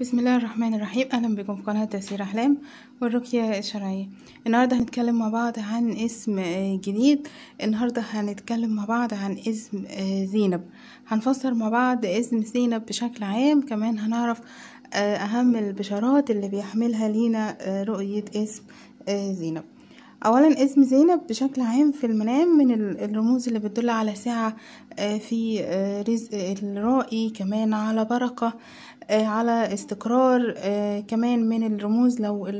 بسم الله الرحمن الرحيم اهلا بكم في قناه تفسير احلام والرقيه الشرعيه النهارده هنتكلم مع بعض عن اسم آه، جديد النهارده هنتكلم مع بعض عن اسم آه، زينب هنفسر مع بعض اسم زينب بشكل عام كمان هنعرف آه، اهم البشارات اللي بيحملها لينا رؤيه اسم زينب اولا اسم زينب بشكل عام في المنام من الرموز اللي بتدل على سعه آه، في آه، رزق الرائي كمان على بركه آه، على استقرار كمان من الرموز لو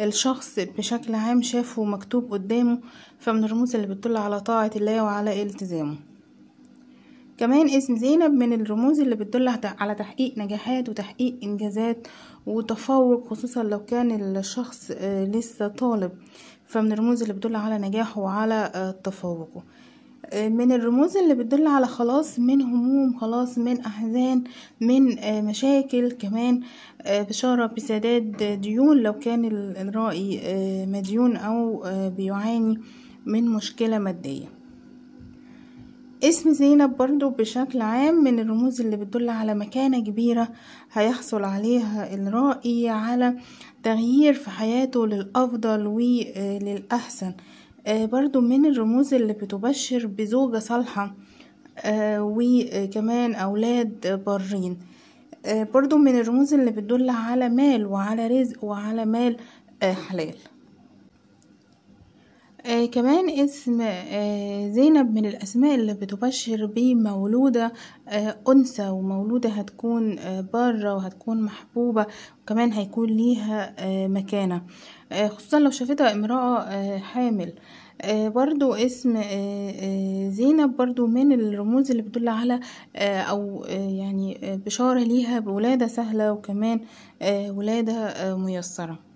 الشخص بشكل عام شافه مكتوب قدامه فمن الرموز اللي بتدل على طاعه الله وعلى التزامه كمان اسم زينب من الرموز اللي بتدل على تحقيق نجاحات وتحقيق إنجازات وتفوق خصوصا لو كان الشخص آه، لسه طالب فمن الرموز اللي بتدل على نجاحه وعلى آه، تفوقه آه، من الرموز اللي بتدل على خلاص من هموم خلاص من أحزان من مشاكل كمان بشارة بسداد ديون لو كان الرائي مديون أو بيعاني من مشكلة مادية اسم زينب برضو بشكل عام من الرموز اللي بتدل على مكانة كبيرة هيحصل عليها الرائي على تغيير في حياته للأفضل وللأحسن آه، برضو من الرموز اللي بتبشر بزوجة صالحة آه، وكمان أولاد برين آه، برضو من الرموز اللي بتدل على مال وعلى رزق وعلى مال حلال آه كمان اسم آه زينب من الأسماء اللي بتبشر بمولودة آه أنثى ومولودة هتكون آه بارة وهتكون محبوبة وكمان هيكون ليها آه مكانة آه خصوصا لو شافتها امرأة آه حامل آه برضو اسم آه آه زينب برضو من الرموز اللي بتدل على آه، او آه، يعني آه، بشارة ليها بولادة سهلة وكمان ولادة ميسرة